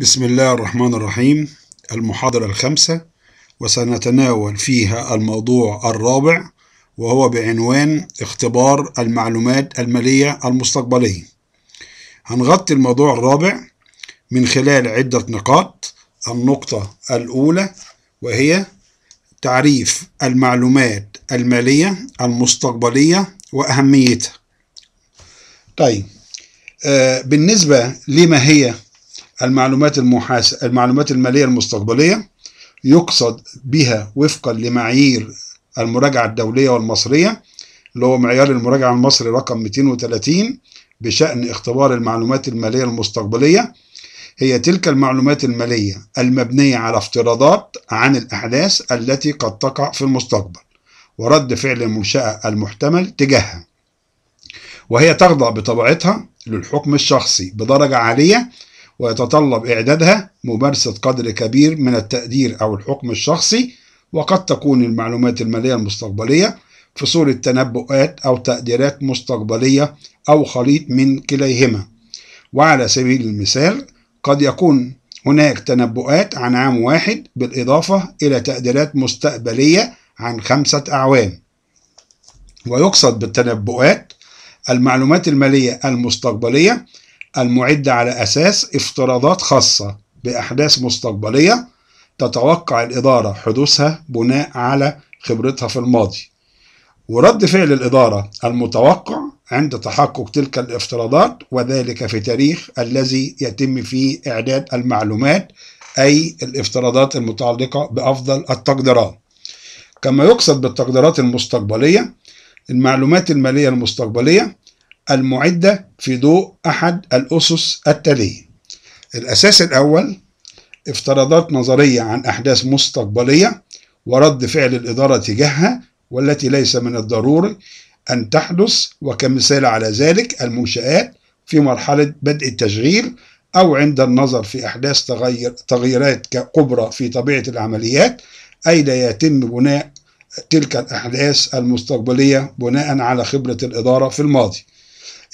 بسم الله الرحمن الرحيم المحاضرة الخامسة وسنتناول فيها الموضوع الرابع وهو بعنوان اختبار المعلومات المالية المستقبلية هنغطي الموضوع الرابع من خلال عدة نقاط النقطة الأولى وهي تعريف المعلومات المالية المستقبلية وأهميتها طيب آه بالنسبة لما هي المعلومات المحاس... المعلومات المالية المستقبلية يقصد بها وفقا لمعايير المراجعة الدولية والمصرية اللي هو معيار المراجعة المصري رقم 230 بشأن اختبار المعلومات المالية المستقبلية هي تلك المعلومات المالية المبنية على افتراضات عن الأحداث التي قد تقع في المستقبل ورد فعل المنشأة المحتمل تجاهها وهي تخضع بطبيعتها للحكم الشخصي بدرجة عالية ويتطلب إعدادها ممارسة قدر كبير من التقدير أو الحكم الشخصي وقد تكون المعلومات المالية المستقبلية في صورة تنبؤات أو تقديرات مستقبلية أو خليط من كليهما وعلى سبيل المثال قد يكون هناك تنبؤات عن عام واحد بالإضافة إلى تقديرات مستقبلية عن خمسة أعوام ويقصد بالتنبؤات المعلومات المالية المستقبلية المعدة على أساس افتراضات خاصة بأحداث مستقبلية تتوقع الإدارة حدوثها بناء على خبرتها في الماضي ورد فعل الإدارة المتوقع عند تحقق تلك الافتراضات وذلك في تاريخ الذي يتم فيه إعداد المعلومات أي الافتراضات المتعلقة بأفضل التقديرات كما يقصد بالتقديرات المستقبلية المعلومات المالية المستقبلية المعدة في ضوء أحد الأسس التالية الأساس الأول افتراضات نظرية عن أحداث مستقبلية ورد فعل الإدارة تجاهها والتي ليس من الضروري أن تحدث وكمثال على ذلك المنشآت في مرحلة بدء التشغيل أو عند النظر في أحداث تغير تغييرات كبرى في طبيعة العمليات أي لا يتم بناء تلك الأحداث المستقبلية بناء على خبرة الإدارة في الماضي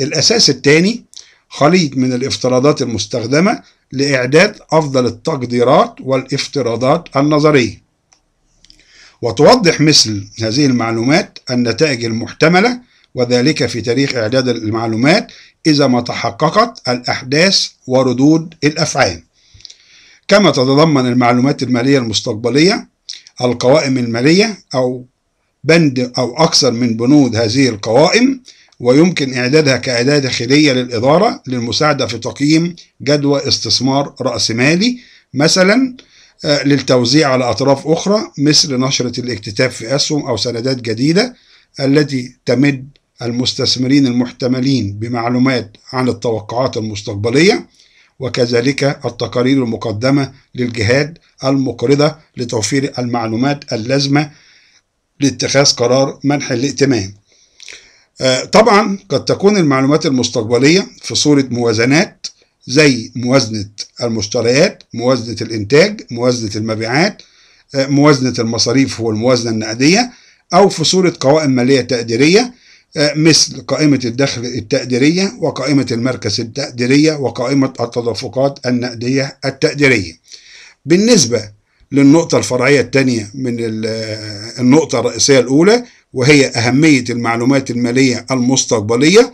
الأساس الثاني خليط من الافتراضات المستخدمة لإعداد أفضل التقديرات والافتراضات النظرية وتوضح مثل هذه المعلومات النتائج المحتملة وذلك في تاريخ إعداد المعلومات إذا ما تحققت الأحداث وردود الأفعال كما تتضمن المعلومات المالية المستقبلية القوائم المالية أو بند أو أكثر من بنود هذه القوائم ويمكن إعدادها كأداة داخلية للإدارة للمساعدة في تقييم جدوى استثمار رأسمالي مثلا آه، للتوزيع على أطراف أخرى مثل نشرة الاكتتاب في أسهم أو سندات جديدة التي تمد المستثمرين المحتملين بمعلومات عن التوقعات المستقبلية وكذلك التقارير المقدمة للجهات المقرضة لتوفير المعلومات اللازمة لاتخاذ قرار منح الائتمان آه، طبعا قد تكون المعلومات المستقبلية في صورة موازنات زي موازنة المشتريات موازنة الإنتاج موازنة المبيعات آه، موازنة المصاريف والموازنة النقدية أو في صورة قوائم مالية تقديرية آه، مثل قائمة الدخل التقديرية وقائمة المركز التقديرية وقائمة التدفقات النقدية التقديرية بالنسبة للنقطة الفرعية الثانية من النقطة الرئيسية الأولى وهي أهمية المعلومات المالية المستقبلية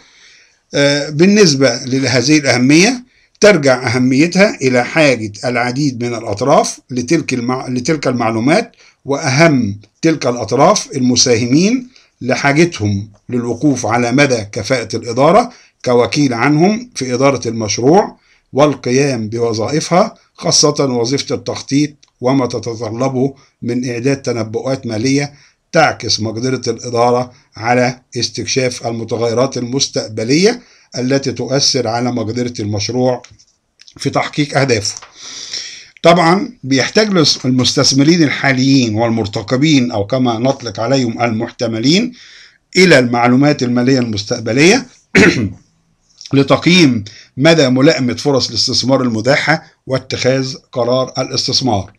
آه، بالنسبة لهذه الأهمية ترجع أهميتها إلى حاجة العديد من الأطراف لتلك, المع... لتلك المعلومات وأهم تلك الأطراف المساهمين لحاجتهم للوقوف على مدى كفاءة الإدارة كوكيل عنهم في إدارة المشروع والقيام بوظائفها خاصة وظيفة التخطيط وما تتطلبه من إعداد تنبؤات مالية تعكس مقدرة الإدارة على استكشاف المتغيرات المستقبلية التي تؤثر على مقدرة المشروع في تحقيق أهدافه طبعا بيحتاج المستثمرين الحاليين والمرتقبين أو كما نطلق عليهم المحتملين إلى المعلومات المالية المستقبلية لتقييم مدى ملائمة فرص الاستثمار المتاحة واتخاذ قرار الاستثمار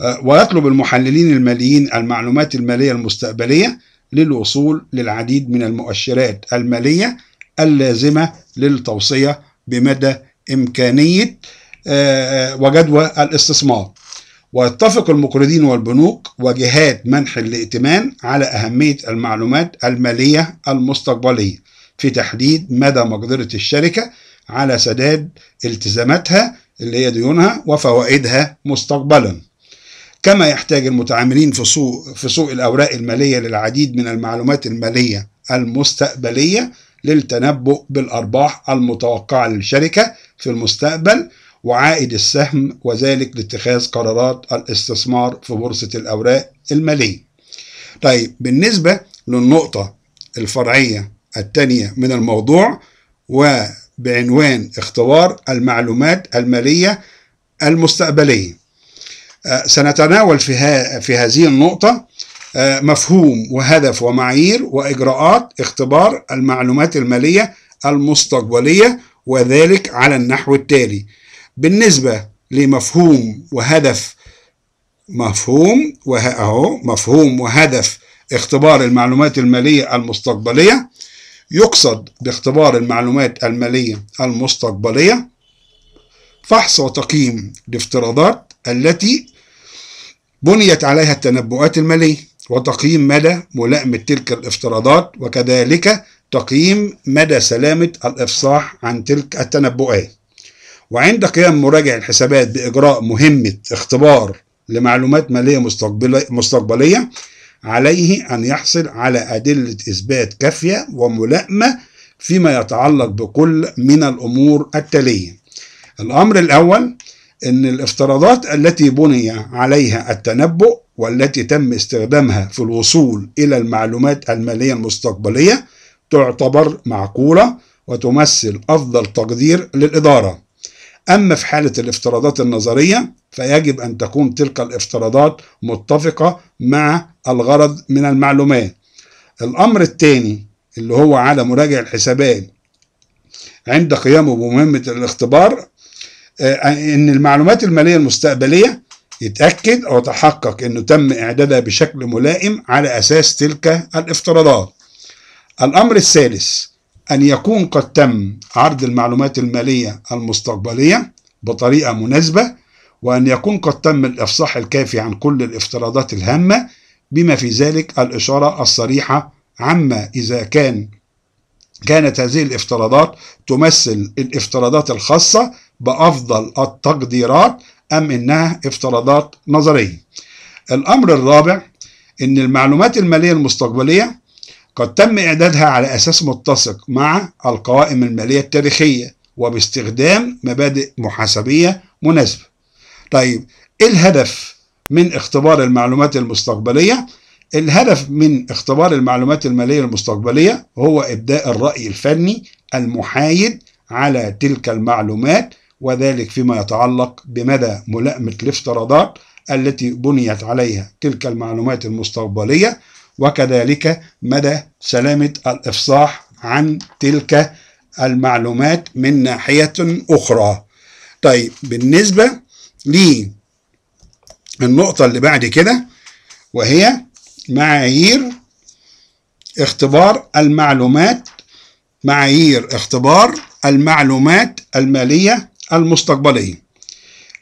آه، ويطلب المحللين الماليين المعلومات المالية المستقبلية للوصول للعديد من المؤشرات المالية اللازمة للتوصية بمدى إمكانية آه، آه، وجدوى الاستثمار ويتفق المقرضين والبنوك وجهات منح الائتمان على أهمية المعلومات المالية المستقبلية في تحديد مدى مقدرة الشركة على سداد التزاماتها اللي هي ديونها وفوائدها مستقبلاً كما يحتاج المتعاملين في سوق في سوق الاوراق الماليه للعديد من المعلومات الماليه المستقبليه للتنبؤ بالارباح المتوقعه للشركه في المستقبل وعائد السهم وذلك لاتخاذ قرارات الاستثمار في بورصه الاوراق الماليه. طيب بالنسبه للنقطه الفرعيه الثانيه من الموضوع وبعنوان اختبار المعلومات الماليه المستقبليه. آه، سنتناول في, في هذه النقطة آه، مفهوم وهدف ومعايير وإجراءات اختبار المعلومات المالية المستقبلية وذلك على النحو التالي بالنسبة لمفهوم وهدف مفهوم وه... أهو مفهوم وهدف اختبار المعلومات المالية المستقبلية يقصد باختبار المعلومات المالية المستقبلية فحص وتقييم الافتراضات التي بنيت عليها التنبؤات المالية وتقييم مدى ملائمة تلك الافتراضات وكذلك تقييم مدى سلامة الإفصاح عن تلك التنبؤات وعند قيام مراجع الحسابات بإجراء مهمة اختبار لمعلومات مالية مستقبلية عليه أن يحصل على أدلة إثبات كافية وملائمة فيما يتعلق بكل من الأمور التالية الأمر الأول ان الافتراضات التي بني عليها التنبؤ والتي تم استخدامها في الوصول الى المعلومات الماليه المستقبليه تعتبر معقوله وتمثل افضل تقدير للاداره اما في حاله الافتراضات النظريه فيجب ان تكون تلك الافتراضات متفقه مع الغرض من المعلومات الامر الثاني اللي هو على مراجع الحسابات عند قيامه بمهمه الاختبار آه، ان المعلومات الماليه المستقبليه يتاكد او تحقق انه تم اعدادها بشكل ملائم على اساس تلك الافتراضات الامر الثالث ان يكون قد تم عرض المعلومات الماليه المستقبليه بطريقه مناسبه وان يكون قد تم الافصاح الكافي عن كل الافتراضات الهامه بما في ذلك الاشاره الصريحه عما اذا كان كانت هذه الافتراضات تمثل الافتراضات الخاصه بأفضل التقديرات أم إنها افتراضات نظرية الأمر الرابع إن المعلومات المالية المستقبلية قد تم إعدادها على أساس متسق مع القوائم المالية التاريخية وباستخدام مبادئ محاسبية مناسبة طيب إيه الهدف من اختبار المعلومات المستقبلية؟ الهدف من اختبار المعلومات المالية المستقبلية هو إبداء الرأي الفني المحايد على تلك المعلومات وذلك فيما يتعلق بمدى ملائمة الافتراضات التي بنيت عليها تلك المعلومات المستقبلية وكذلك مدى سلامة الإفصاح عن تلك المعلومات من ناحية أخرى طيب بالنسبة للنقطة اللي بعد كده وهي معايير اختبار المعلومات معايير اختبار المعلومات المالية المستقبلية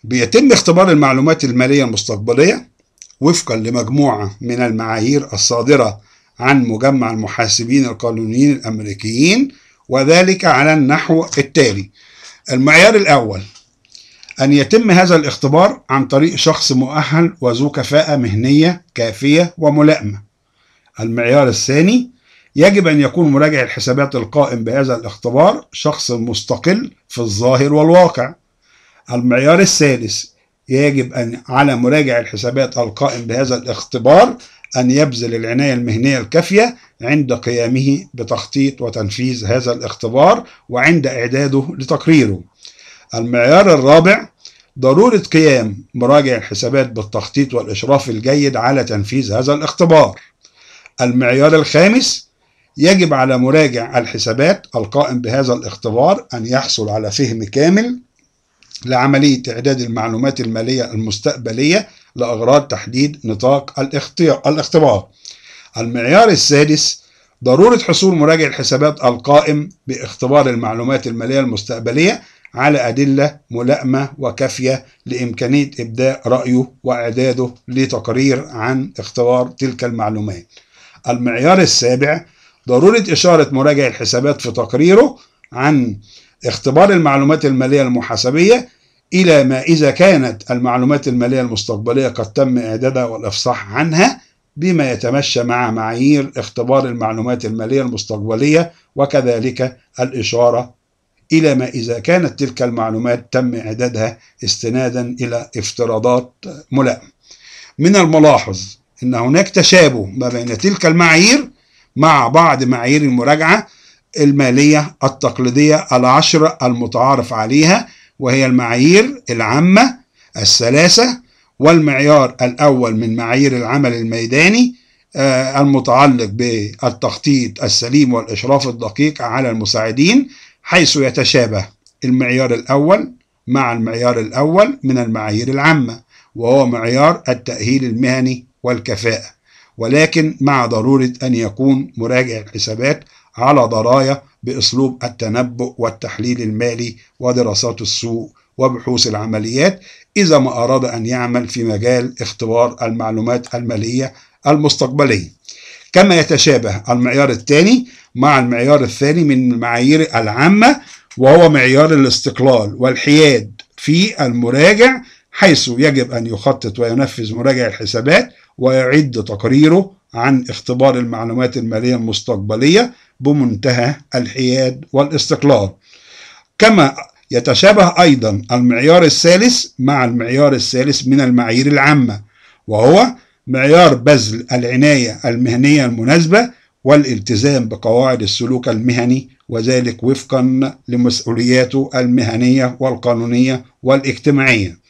بيتم اختبار المعلومات المالية المستقبلية وفقا لمجموعة من المعايير الصادرة عن مجمع المحاسبين القانونيين الأمريكيين وذلك على النحو التالي المعيار الأول أن يتم هذا الاختبار عن طريق شخص مؤهل وذو كفاءة مهنية كافية وملائمة المعيار الثاني يجب أن يكون مراجع الحسابات القائم بهذا الاختبار شخص مستقل في الظاهر والواقع المعيار الثالث يجب أن على مراجع الحسابات القائم بهذا الاختبار أن يبذل العناية المهنية الكافية عند قيامه بتخطيط وتنفيذ هذا الاختبار وعند إعداده لتقريره. المعيار الرابع ضرورة قيام مراجع الحسابات بالتخطيط والإشراف الجيد على تنفيذ هذا الاختبار. المعيار الخامس يجب على مراجع الحسابات القائم بهذا الاختبار أن يحصل على فهم كامل لعملية إعداد المعلومات المالية المستقبلية لأغراض تحديد نطاق الاختبار المعيار السادس ضرورة حصول مراجع الحسابات القائم باختبار المعلومات المالية المستقبلية على أدلة ملائمة وكافية لإمكانية إبداء رأيه وإعداده لتقرير عن اختبار تلك المعلومات المعيار السابع ضرورة إشارة مراجع الحسابات في تقريره عن اختبار المعلومات المالية المحاسبية إلى ما إذا كانت المعلومات المالية المستقبلية قد تم إعدادها والإفصاح عنها بما يتمشى مع معايير اختبار المعلومات المالية المستقبلية وكذلك الإشارة إلى ما إذا كانت تلك المعلومات تم إعدادها استنادا إلى افتراضات ملائمة من الملاحظ أن هناك تشابه ما بين تلك المعايير مع بعض معايير المراجعة المالية التقليدية العشر المتعارف عليها وهي المعايير العامة الثلاثة والمعيار الأول من معايير العمل الميداني آه، المتعلق بالتخطيط السليم والإشراف الدقيق على المساعدين حيث يتشابه المعيار الأول مع المعيار الأول من المعايير العامة وهو معيار التأهيل المهني والكفاءة ولكن مع ضرورة أن يكون مراجع الحسابات على دراية بأسلوب التنبؤ والتحليل المالي ودراسات السوق وبحوث العمليات إذا ما أراد أن يعمل في مجال اختبار المعلومات المالية المستقبلية كما يتشابه المعيار الثاني مع المعيار الثاني من المعايير العامة وهو معيار الاستقلال والحياد في المراجع حيث يجب أن يخطط وينفذ مراجع الحسابات ويعد تقريره عن اختبار المعلومات المالية المستقبلية بمنتهى الحياد والاستقلال كما يتشابه أيضا المعيار الثالث مع المعيار الثالث من المعايير العامة وهو معيار بذل العناية المهنية المناسبة والالتزام بقواعد السلوك المهني وذلك وفقا لمسؤولياته المهنية والقانونية والاجتماعية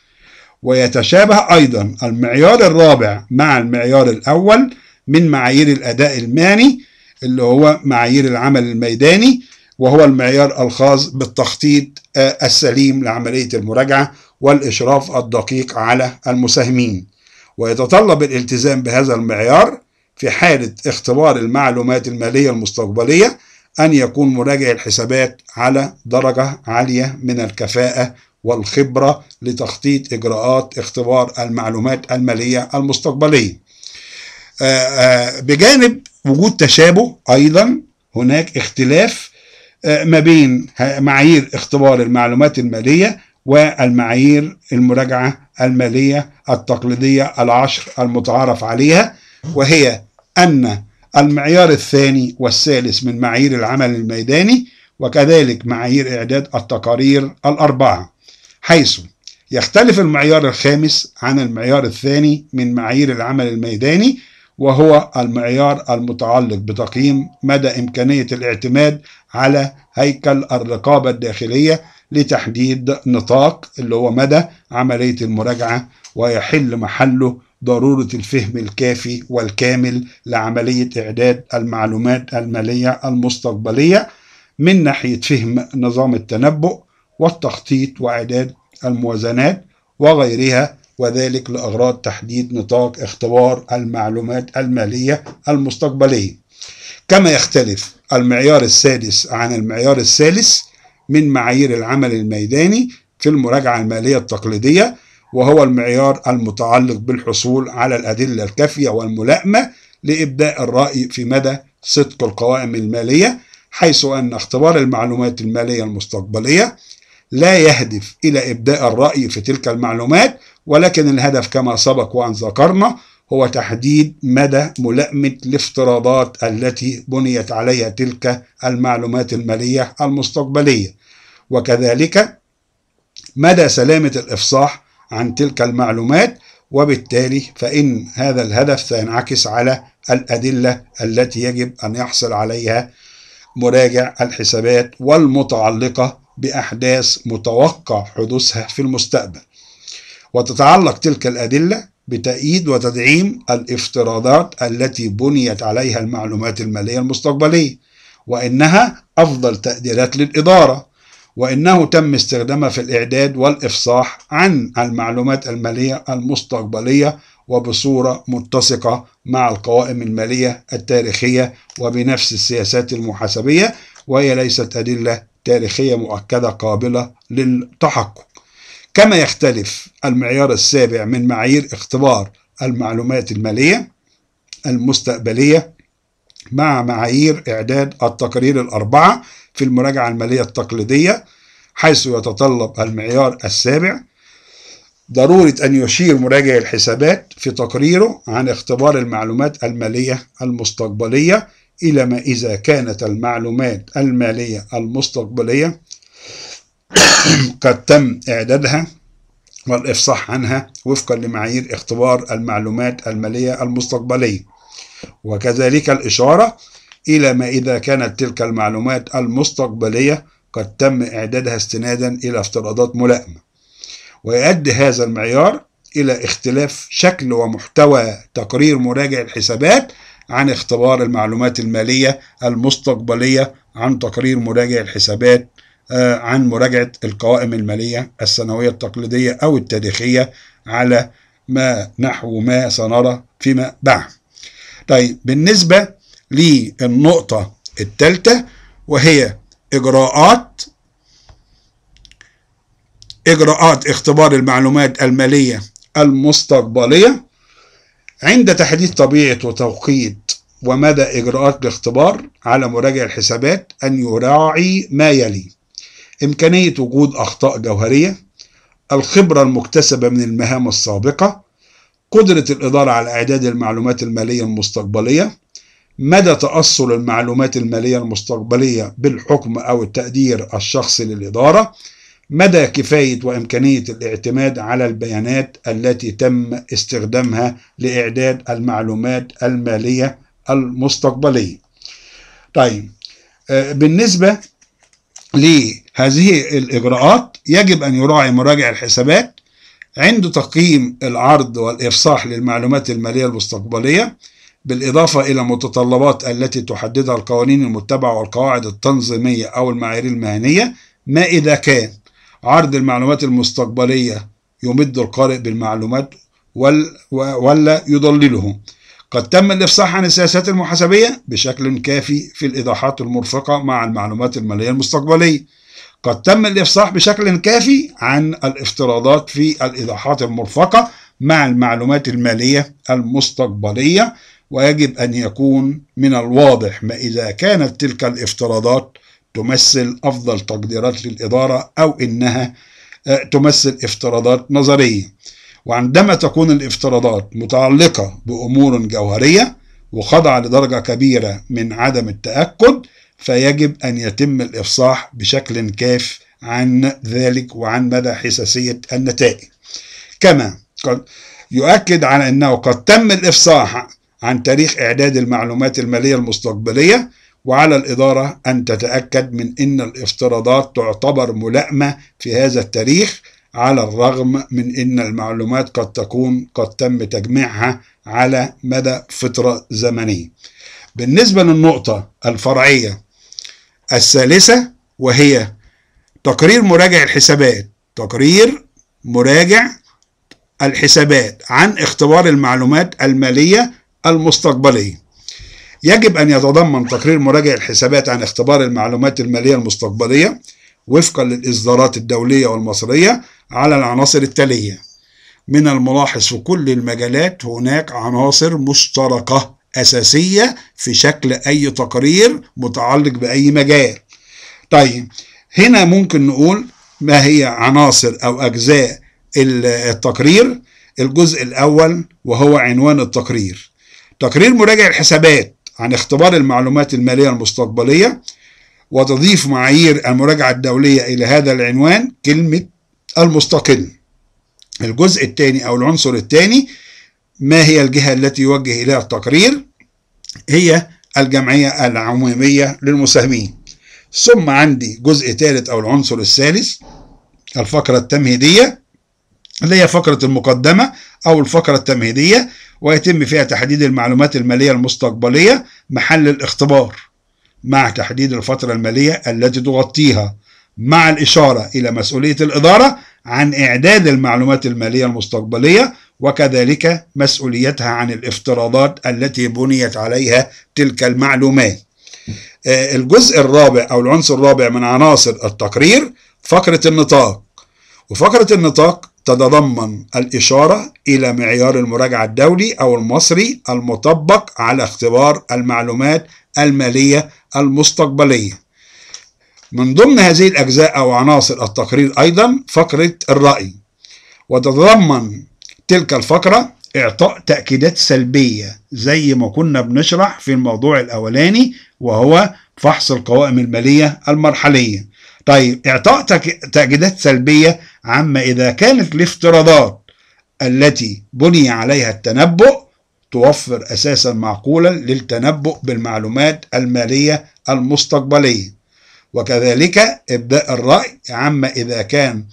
ويتشابه أيضا المعيار الرابع مع المعيار الأول من معايير الأداء المهني اللي هو معايير العمل الميداني وهو المعيار الخاص بالتخطيط آه، السليم لعملية المراجعة والإشراف الدقيق على المساهمين ويتطلب الالتزام بهذا المعيار في حالة اختبار المعلومات المالية المستقبلية أن يكون مراجع الحسابات على درجة عالية من الكفاءة والخبرة لتخطيط إجراءات اختبار المعلومات المالية المستقبلية آه، آه، بجانب وجود تشابه أيضا هناك اختلاف آه، ما بين معايير اختبار المعلومات المالية والمعايير المراجعة المالية التقليدية العشر المتعارف عليها وهي أن المعيار الثاني والثالث من معايير العمل الميداني وكذلك معايير إعداد التقارير الأربعة حيث يختلف المعيار الخامس عن المعيار الثاني من معايير العمل الميداني وهو المعيار المتعلق بتقييم مدى إمكانية الاعتماد على هيكل الرقابة الداخلية لتحديد نطاق اللي هو مدى عملية المراجعة ويحل محله ضرورة الفهم الكافي والكامل لعملية إعداد المعلومات المالية المستقبلية من ناحية فهم نظام التنبؤ والتخطيط وإعداد الموازنات وغيرها وذلك لأغراض تحديد نطاق اختبار المعلومات المالية المستقبلية كما يختلف المعيار السادس عن المعيار الثالث من معايير العمل الميداني في المراجعة المالية التقليدية وهو المعيار المتعلق بالحصول على الأدلة الكافية والملائمة لإبداء الرأي في مدى صدق القوائم المالية حيث أن اختبار المعلومات المالية المستقبلية لا يهدف إلى إبداء الرأي في تلك المعلومات ولكن الهدف كما سبق وأن ذكرنا هو تحديد مدى ملائمة الافتراضات التي بنيت عليها تلك المعلومات المالية المستقبلية وكذلك مدى سلامة الإفصاح عن تلك المعلومات وبالتالي فإن هذا الهدف سينعكس على الأدلة التي يجب أن يحصل عليها مراجع الحسابات والمتعلقة بأحداث متوقع حدوثها في المستقبل وتتعلق تلك الأدلة بتأييد وتدعيم الافتراضات التي بنيت عليها المعلومات المالية المستقبلية وإنها أفضل تقديرات للإدارة وإنه تم استخدامها في الإعداد والإفصاح عن المعلومات المالية المستقبلية وبصورة متسقة مع القوائم المالية التاريخية وبنفس السياسات المحاسبية وهي ليست أدلة تاريخية مؤكدة قابلة للتحقق كما يختلف المعيار السابع من معايير اختبار المعلومات المالية المستقبلية مع معايير إعداد التقارير الأربعة في المراجعة المالية التقليدية حيث يتطلب المعيار السابع ضرورة أن يشير مراجع الحسابات في تقريره عن اختبار المعلومات المالية المستقبلية إلى ما إذا كانت المعلومات المالية المستقبلية قد تم إعدادها والإفصاح عنها وفقا لمعايير اختبار المعلومات المالية المستقبلية وكذلك الإشارة إلى ما إذا كانت تلك المعلومات المستقبلية قد تم إعدادها استنادا إلى افتراضات ملائمة ويؤدي هذا المعيار إلى اختلاف شكل ومحتوى تقرير مراجع الحسابات عن اختبار المعلومات المالية المستقبلية عن تقرير مراجع الحسابات آه، عن مراجعة القوائم المالية السنوية التقليدية أو التاريخية على ما نحو ما سنرى فيما بعد طيب بالنسبة للنقطة الثالثة وهي إجراءات إجراءات اختبار المعلومات المالية المستقبلية عند تحديد طبيعة وتوقيت ومدى إجراءات الاختبار على مراجع الحسابات أن يراعي ما يلي إمكانية وجود أخطاء جوهرية الخبرة المكتسبة من المهام السابقة قدرة الإدارة على إعداد المعلومات المالية المستقبلية مدى تأصل المعلومات المالية المستقبلية بالحكم أو التقدير الشخصي للإدارة مدى كفاية وإمكانية الاعتماد على البيانات التي تم استخدامها لإعداد المعلومات المالية المستقبلية طيب آه، بالنسبة لهذه الإجراءات يجب أن يراعي مراجع الحسابات عند تقييم العرض والإفصاح للمعلومات المالية المستقبلية بالإضافة إلى متطلبات التي تحددها القوانين المتبعة والقواعد التنظيمية أو المعايير المهنية ما إذا كان عرض المعلومات المستقبلية يمد القارئ بالمعلومات ولا, يضلله قد تم الإفصاح عن السياسات المحاسبية بشكل كافي في الإيضاحات المرفقة مع المعلومات المالية المستقبلية قد تم الإفصاح بشكل كافي عن الافتراضات في الإيضاحات المرفقة مع المعلومات المالية المستقبلية ويجب أن يكون من الواضح ما إذا كانت تلك الافتراضات تمثل أفضل تقديرات للإدارة أو إنها آه، تمثل افتراضات نظرية وعندما تكون الافتراضات متعلقة بأمور جوهرية وخاضعة لدرجة كبيرة من عدم التأكد فيجب أن يتم الإفصاح بشكل كاف عن ذلك وعن مدى حساسية النتائج كما قد يؤكد على أنه قد تم الإفصاح عن تاريخ إعداد المعلومات المالية المستقبلية وعلى الإدارة أن تتأكد من أن الافتراضات تعتبر ملائمة في هذا التاريخ على الرغم من أن المعلومات قد تكون قد تم تجميعها على مدى فترة زمنية. بالنسبة للنقطة الفرعية الثالثة وهي تقرير مراجع الحسابات، تقرير مراجع الحسابات عن اختبار المعلومات المالية المستقبلية. يجب أن يتضمن تقرير مراجع الحسابات عن اختبار المعلومات المالية المستقبلية وفقا للإصدارات الدولية والمصرية على العناصر التالية من الملاحظ في كل المجالات هناك عناصر مشتركة أساسية في شكل أي تقرير متعلق بأي مجال طيب هنا ممكن نقول ما هي عناصر أو أجزاء التقرير الجزء الأول وهو عنوان التقرير تقرير مراجع الحسابات عن اختبار المعلومات المالية المستقبلية وتضيف معايير المراجعة الدولية إلى هذا العنوان كلمة المستقل الجزء الثاني أو العنصر الثاني ما هي الجهة التي يوجه إليها التقرير هي الجمعية العمومية للمساهمين ثم عندي جزء ثالث أو العنصر الثالث الفقرة التمهيدية اللي هي فقرة المقدمة أو الفقرة التمهيدية ويتم فيها تحديد المعلومات المالية المستقبلية محل الاختبار مع تحديد الفترة المالية التي تغطيها مع الإشارة إلى مسؤولية الإدارة عن إعداد المعلومات المالية المستقبلية وكذلك مسؤوليتها عن الافتراضات التي بنيت عليها تلك المعلومات آه، الجزء الرابع أو العنصر الرابع من عناصر التقرير فقرة النطاق وفقرة النطاق تتضمن الإشارة إلى معيار المراجعة الدولي أو المصري المطبق على اختبار المعلومات المالية المستقبلية من ضمن هذه الأجزاء أو عناصر التقرير أيضا فقرة الرأي وتتضمن تلك الفقرة إعطاء تأكيدات سلبية زي ما كنا بنشرح في الموضوع الأولاني وهو فحص القوائم المالية المرحلية طيب إعطاء تأكيدات سلبية عما إذا كانت الافتراضات التي بني عليها التنبؤ توفر أساسا معقولا للتنبؤ بالمعلومات المالية المستقبلية وكذلك إبداء الرأي عما إذا كان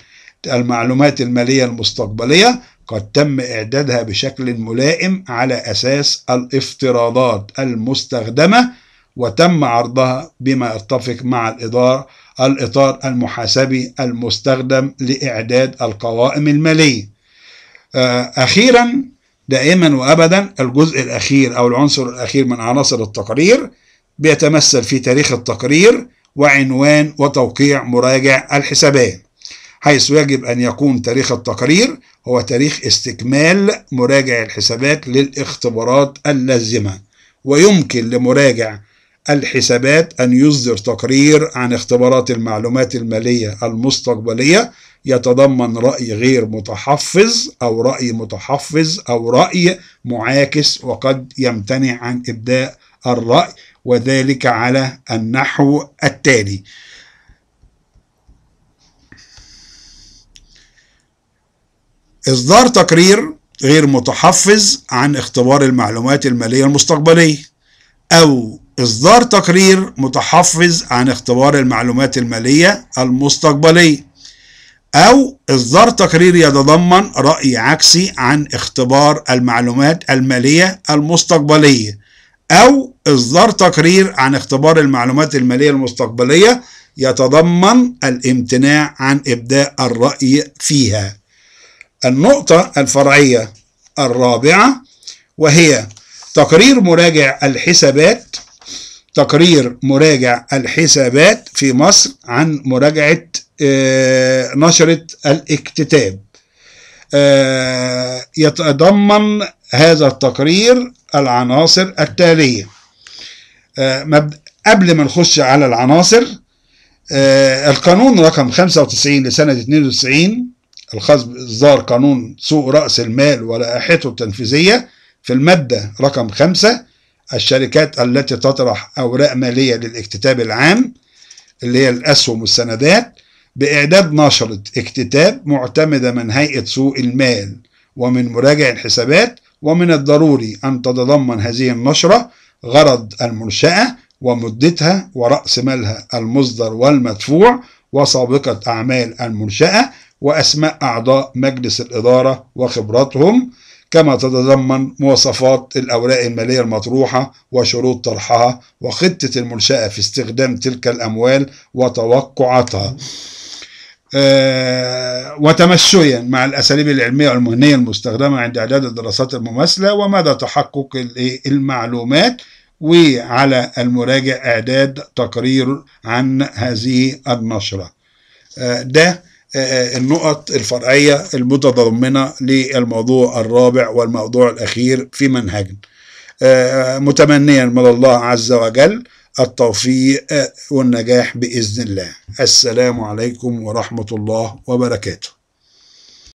المعلومات المالية المستقبلية قد تم إعدادها بشكل ملائم على أساس الافتراضات المستخدمة وتم عرضها بما يتفق مع الإدارة الإطار المحاسبي المستخدم لإعداد القوائم المالية آه، أخيرا دائما وأبدا الجزء الأخير أو العنصر الأخير من عناصر التقرير بيتمثل في تاريخ التقرير وعنوان وتوقيع مراجع الحسابات حيث يجب أن يكون تاريخ التقرير هو تاريخ استكمال مراجع الحسابات للاختبارات اللازمة ويمكن لمراجع الحسابات أن يصدر تقرير عن اختبارات المعلومات المالية المستقبلية يتضمن رأي غير متحفظ أو رأي متحفظ أو رأي معاكس وقد يمتنع عن إبداء الرأي وذلك على النحو التالي إصدار تقرير غير متحفظ عن اختبار المعلومات المالية المستقبلية أو إصدار تقرير متحفظ عن اختبار المعلومات المالية المستقبلية أو إصدار تقرير يتضمن رأي عكسي عن اختبار المعلومات المالية المستقبلية أو إصدار تقرير عن اختبار المعلومات المالية المستقبلية يتضمن الامتناع عن إبداء الرأي فيها النقطة الفرعية الرابعة وهي تقرير مراجع الحسابات تقرير مراجع الحسابات في مصر عن مراجعة آه، نشرة الاكتتاب آه، يتضمن هذا التقرير العناصر التالية آه، قبل ما نخش على العناصر القانون رقم 95 لسنة 92 الخاص بإصدار قانون سوق رأس المال ولائحته التنفيذية في المادة رقم 5 الشركات التي تطرح أوراق مالية للاكتتاب العام اللي هي الأسهم والسندات بإعداد نشرة اكتتاب معتمدة من هيئة سوق المال ومن مراجع الحسابات ومن الضروري أن تتضمن هذه النشرة غرض المنشأة ومدتها ورأس مالها المصدر والمدفوع وسابقة أعمال المنشأة وأسماء أعضاء مجلس الإدارة وخبراتهم كما تتضمن مواصفات الأوراق المالية المطروحة وشروط طرحها وخطة المنشأة في استخدام تلك الأموال وتوقعاتها آه، وتمشيا مع الأساليب العلمية والمهنية المستخدمة عند إعداد الدراسات المماثلة ومدى تحقق المعلومات وعلى المراجع إعداد تقرير عن هذه النشرة آه، ده آه، آه، النقط الفرعية المتضمنة للموضوع الرابع والموضوع الأخير في منهجنا آه، متمنيا من الله عز وجل التوفيق والنجاح بإذن الله السلام عليكم ورحمة الله وبركاته